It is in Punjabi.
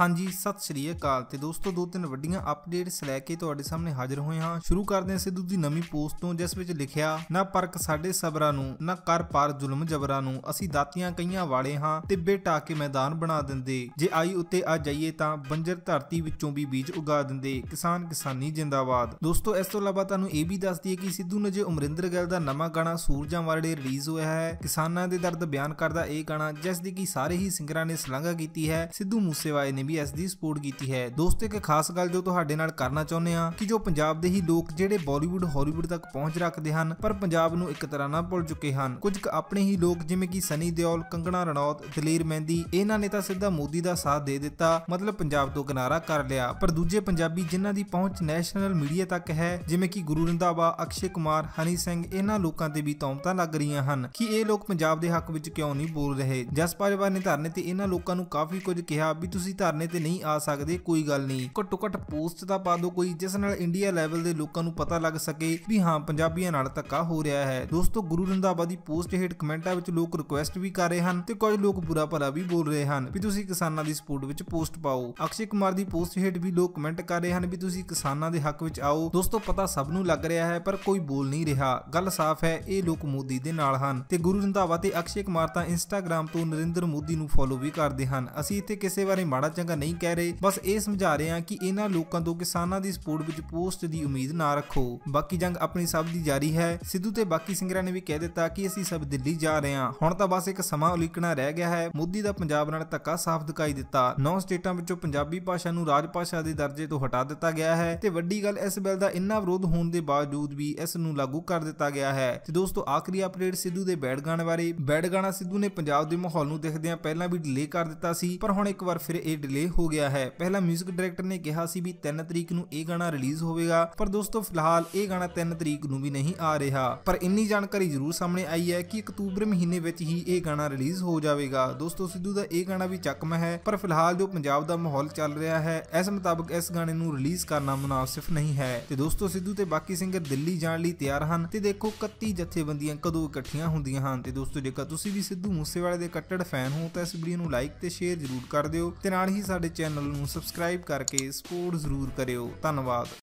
ਹਾਂਜੀ ਸਤਿ ਸ੍ਰੀ ਅਕਾਲ ਤੇ ਦੋਸਤੋ ਦੋ ਤਿੰਨ ਵੱਡੀਆਂ ਅਪਡੇਟਸ ਲੈ ਕੇ ਤੁਹਾਡੇ ਸਾਹਮਣੇ ਹਾਜ਼ਰ ਹੋਏ ਹਾਂ ਸ਼ੁਰੂ ਕਰਦੇ ਹਾਂ ਸਿੱਧੂ ਦੀ ਨਵੀਂ ਪੋਸਟ ਤੋਂ ਜਿਸ ਵਿੱਚ ਲਿਖਿਆ ਨਾ ਪਰਕ ਸਾਡੇ ਸਬਰਾਂ ਨੂੰ ਨਾ ਕਰ ਪਾਰ ਜ਼ੁਲਮ ਜਬਰਾਂ ਨੂੰ ਅਸੀਂ ਦਾਤੀਆਂ ਕਈਆਂ ਵਾਲੇ ਹਾਂ ਤੇ ਬੇਟਾ ਕੇ ਮੈਦਾਨ ਬਣਾ ਦਿੰਦੇ ਜੇ ਆਈ ਉੱਤੇ ਆ ਜਾਈਏ ਤਾਂ ਬੰਜਰ ਧਰਤੀ ਵਿੱਚੋਂ ਵੀ ਬੀਜ ਉਗਾ ਦਿੰਦੇ ਕਿਸਾਨ ਕਿਸਾਨੀ ਜਿੰਦਾਬਾਦ ਦੋਸਤੋ ਇਸ ਤੋਂ ਇਲਾਵਾ ਤੁਹਾਨੂੰ ਇਹ ਵੀ ਦੱਸ ਦਈਏ ਕਿ ਸਿੱਧੂ ਨੇ ਜੇ ਉਮਰਿੰਦਰ ਗਿੱਲ ਦਾ ਨਵਾਂ ਗਾਣਾ ਸੂਰਜਾਂ ਵਾਲੇ ਰਿਲੀਜ਼ ਹੋਇਆ ਹੈ ਕਿਸਾਨਾਂ ਦੇ ਦਰਦ ਬਿਆਨ ਕਰਦਾ ਇਹ ਗਾਣਾ ਜਿਸ ਦੀ ਕਿ ਸਾਰੇ ਹੀ ਸਿੰਗਰਾਂ ਨੇ ਸ਼ਲਾਘਾ ਕੀਤੀ ਹੈ ਸਿੱਧੂ ਮੂਸੇਵਾਲੇ ਨੇ ਵੀ ਦੀ ਸਪੋਰਟ ਕੀਤੀ ਹੈ ਦੋਸਤੋ ਇੱਕ ਖਾਸ ਗੱਲ ਜੋ ਤੁਹਾਡੇ ਨਾਲ ਕਰਨਾ ਚਾਹੁੰਦੇ ਆ ਕਿ ਜੋ ਪੰਜਾਬ ਦੇ ਹੀ ਲੋਕ ਜਿਹੜੇ ਬਾਲੀਵੁੱਡ ਹਾਲੀਵੁੱਡ ਤੱਕ ਪਹੁੰਚ ਰੱਖਦੇ ਹਨ ਪਰ ਪੰਜਾਬ ਨੂੰ ਇੱਕ ਤਰ੍ਹਾਂ ਨਾਲ ਭੁੱਲ ਚੁੱਕੇ ਹਨ ਕੁਝ ਆਪਣੇ ਹੀ ਲੋਕ ਜਿਵੇਂ ਕਿ ਸਨੀ ਦਿਓਲ ਕੰਗਣਾ ਰਣੌਤ ਦਲੇਰ ਮਹਿੰਦੀ ਇਹਨਾਂ ਨੇ ਤਾਂ ਸਿੱਧਾ ਮੋਦੀ ਦਾ ਸਾਥ ਦੇ ਦਿੱਤਾ ਮਤਲਬ ਪੰਜਾਬ ਤੋਂ ਕਿਨਾਰਾ ਕਰ ਲਿਆ ਪਰ ਦੂਜੇ ਪੰਜਾਬੀ ਜਿਨ੍ਹਾਂ ਦੀ ਪਹੁੰਚ ਨੈਸ਼ਨਲ ਮੀਡੀਆ ਤੱਕ ਹੈ ਜਿਵੇਂ ਕਿ ਗੁਰੂ ਰੰਧਾਵਾ ਅਕਸ਼ੇ ਕੁਮਾਰ ਹਨੀ ਸਿੰਘ ਇਹਨਾਂ ਲੋਕਾਂ ਤੇ ਵੀ ਤੌਮਤਾ ਲੱਗ ਰਹੀਆਂ ਹਨ ਕਿ ਇਹ ਲੋਕ ਪੰਜਾਬ ਦੇ ਹੱਕ ਵਿੱਚ ਕਿਉਂ ਨਹੀਂ ਬੋਲ ਰਹੇ ਜਸਪਾਲ ਬਾਰੇ ਨੇ ਧਰਨੇ ਤੇ ਇਹਨਾਂ ਲੋਕਾਂ ਨੂੰ ਕਾਫੀ ਕੁਝ ਕਿਹਾ ਵੀ ਤੁਸੀਂ ਧਰਨੇ ਧਰਨੇ ਤੇ ਨਹੀਂ ਆ ਸਕਦੇ ਕੋਈ ਗੱਲ ਨਹੀਂ ਘੱਟੋ ਘੱਟ ਪੋਸਟ ਤਾਂ ਪਾ ਦਿਓ ਕੋਈ ਜਿਸ ਨਾਲ ਇੰਡੀਆ ਲੈਵਲ ਦੇ ਲੋਕਾਂ ਨੂੰ ਪਤਾ ਲੱਗ ਸਕੇ ਵੀ ਹਾਂ ਪੰਜਾਬੀਆਂ ਨਾਲ ਧੱਕਾ ਹੋ ਰਿਹਾ ਹੈ ਦੋਸਤੋ ਗੁਰੂ ਰੰਧਾਵਾ ਦੀ ਪੋਸਟ ਹੇਠ ਕਮੈਂਟਾਂ ਵਿੱਚ ਲੋਕ ਰਿਕੁਐਸਟ ਵੀ ਕਰ ਰਹੇ ਹਨ ਤੇ ਕੁਝ ਲੋਕ ਬੁਰਾ ਭਲਾ ਵੀ ਬੋਲ ਰਹੇ ਹਨ ਵੀ ਤੁਸੀਂ ਕਿਸਾਨਾਂ ਦੀ ਸਪੋਰਟ ਵਿੱਚ ਪੋਸਟ ਪਾਓ ਅਕਸ਼ੇ ਕੁਮਾਰ ਦੀ ਪੋਸਟ ਹੇਠ ਵੀ ਲੋਕ ਕਮੈਂਟ ਕਰ ਰਹੇ ਹਨ ਵੀ ਤੁਸੀਂ ਕਿਸਾਨਾਂ ਦੇ ਹੱਕ ਵਿੱਚ ਆਓ ਦੋਸਤੋ ਪਤਾ ਸਭ ਨੂੰ ਲੱਗ ਰਿਹਾ ਹੈ ਪਰ ਕੋਈ ਬੋਲ ਨਹੀਂ ਰਿਹਾ ਗੱਲ ਸਾਫ਼ ਹੈ ਇਹ ਲੋਕ ਮੋਦੀ ਦੇ ਨਾਲ ਹਨ ਤੇ ਗੁਰੂ ਰੰਧਾਵਾ ਤੇ ਅਕਸ਼ੇ ਕੁਮਾਰ ਤਾਂ ਇੰਸਟਾਗ੍ਰam ਤੋਂ ਨਰਿੰਦਰ ਮੋਦੀ ਨੂੰ ਫੋਲੋ ਵੀ ਕਰਦੇ ਹਨ ਅਸੀਂ ਇੱਥੇ ਕਿਸੇ ਬਾਰੇ ਮਾੜਾ ਚੰਗਾ ਨਹੀਂ ਕਹਿ ਰਹੇ ਬਸ ਇਹ ਸਮਝਾ ਰਹੇ ਆ ਕਿ ਇਹਨਾਂ ਲੋਕਾਂ ਤੋਂ ਕਿਸਾਨਾਂ ਦੀ ਸਪੋਰਟ ਵਿੱਚ ਪੋਸਟ ਦੀ ਉਮੀਦ ਨਾ ਰੱਖੋ ਬਾਕੀ ਜੰਗ ਆਪਣੀ ਸਭ ਦੀ ਜਾਰੀ ਹੈ ਸਿੱਧੂ ਤੇ ਬਾਕੀ ਸਿੰਗਰਾਂ ਨੇ ਵੀ ਕਹਿ ਦਿੱਤਾ ਕਿ ਅਸੀਂ ਸਭ ਦਿੱਲੀ ਜਾ ਰਹੇ ਹਾਂ ਹੁਣ ਤਾਂ ਬਸ ਇੱਕ ਸਮਾਂ ਉਲੀਕਣਾ ਰਹਿ ਗਿਆ ਹੈ ਮੋਦੀ ਦਾ ਪੰਜਾਬ ਨਾਲ ਧੱਕਾ ਸਾਫ਼ ਦਿਖਾਈ ਦਿੱਤਾ ਨੌ ਸਟੇਟਾਂ ਵਿੱਚੋਂ ਪੰਜਾਬੀ ਭਾਸ਼ਾ ਨੂੰ ਰਾਜ ਭਾਸ਼ਾ ਦੇ ਦਰਜੇ ਤੋਂ ਹਟਾ ਦਿੱਤਾ ਗਿਆ ਹੈ ਤੇ ਵੱਡੀ ਗੱਲ ਇਸ ਬਿੱਲ ਦਾ ਇੰਨਾ ਵਿਰੋਧ ਹੋਣ ਦੇ ਬਾਵਜੂਦ ਵੀ ਇਸ ਨੂੰ ਲਾਗੂ ਕਰ ਦਿੱਤਾ ਗਿਆ ਹੈ ਤੇ ਦੋਸਤੋ ਆਖਰੀ ਅਪਡੇਟ ਸਿੱਧੂ ਦੇ ਬੈਡ ਗਾਣ ਬਾਰੇ ਬੈਡ ਗਾਣਾ ਸਿੱਧੂ ਨੇ ਪੰਜਾਬ ਦੇ ਮਾਹੌਲ ਨੂੰ ਦੇਖਦਿਆਂ ਪਹਿਲਾਂ ਵੀ ਡਿਲੇ ਕਰ ਦਿੱਤਾ ਸੀ ਪਰ ਹੁਣ ਇੱਕ ਵਾਰ ਫਿਰ ਇਹ ਡਿਲੇ ਹੋ ਗਿਆ ਹੈ ਪਹਿਲਾਂ 뮤직 ਡਾਇਰੈਕਟਰ ਨੇ ਕਿਹਾ ਸੀ ਵੀ 3 ਤਰੀਕ ਨੂੰ ਇਹ ਗਾਣਾ ਰਿਲੀਜ਼ ਹੋਵੇਗਾ ਪਰ ਦੋਸਤੋ ਫਿਲਹਾਲ ਇਹ ਗਾਣਾ 3 ਤਰੀਕ ਨੂੰ ਵੀ ਨਹੀਂ ਆ ਰਿਹਾ ਪਰ ਇੰਨੀ ਜਾਣਕਾਰੀ ਜ਼ਰੂਰ ਸਾਹਮਣੇ ਆਈ ਹੈ ਕਿ ਅਕਤੂਬਰ ਮਹੀਨੇ ਵਿੱਚ ਹੀ ਇਹ ਗਾਣਾ ਰਿਲੀਜ਼ ਹੋ ਜਾਵੇਗਾ ਦੋਸਤੋ ਸਿੱਧੂ ਦਾ ਇਹ ਗਾਣਾ ਵੀ ਚੱਕਮ ਹੈ ਪਰ ਫਿਲਹਾਲ ਜੋ ਪੰਜਾਬ ਦਾ ਮਾਹੌਲ ਚੱਲ ਰਿਹਾ ਹੈ ਇਸ ਮੁਤਾਬਕ ਇਸ ਗਾਣੇ ਨੂੰ ਰਿਲੀਜ਼ ਕਰਨਾ ਮੁਨਾਸਿਫ ਨਹੀਂ ਹੈ ਤੇ ਦੋਸਤੋ ਸਿੱਧੂ ਤੇ ਬਾਕੀ ਸਿੰਗਰ ਦਿੱਲੀ ਜਾਣ ਲਈ ਤਿਆਰ ਹਨ ਤੇ ਦੇਖੋ 31 ਜਥੇਬੰਦੀਆਂ ਕਦੋਂ ਇਕੱਠੀਆਂ ਹੁੰਦੀਆਂ ਹਨ ਤੇ ਦੋਸਤੋ ਜੇਕਰ ਤੁਸੀਂ ਵੀ ਸਿੱਧੂ ਮੂਸੇਵਾਲੇ ਦੇ ਕੱਟੜ ਫੈਨ ਹੋ ਤਾਂ ਇਸ ਵੀਡੀਓ ਨੂੰ ਲਾਈਕ ਤੇ ਸ਼ੇਅਰ ਜ਼ਰੂਰ ਕਰ ਦਿਓ ਤੇ ਨਾਲ ਹੀ ਹੀ ਸਾਡੇ ਚੈਨਲ ਨੂੰ ਸਬਸਕ੍ਰਾਈਬ ਕਰਕੇ ਸਪੋਰਟ ਜ਼ਰੂਰ ਕਰਿਓ ਧੰਨਵਾਦ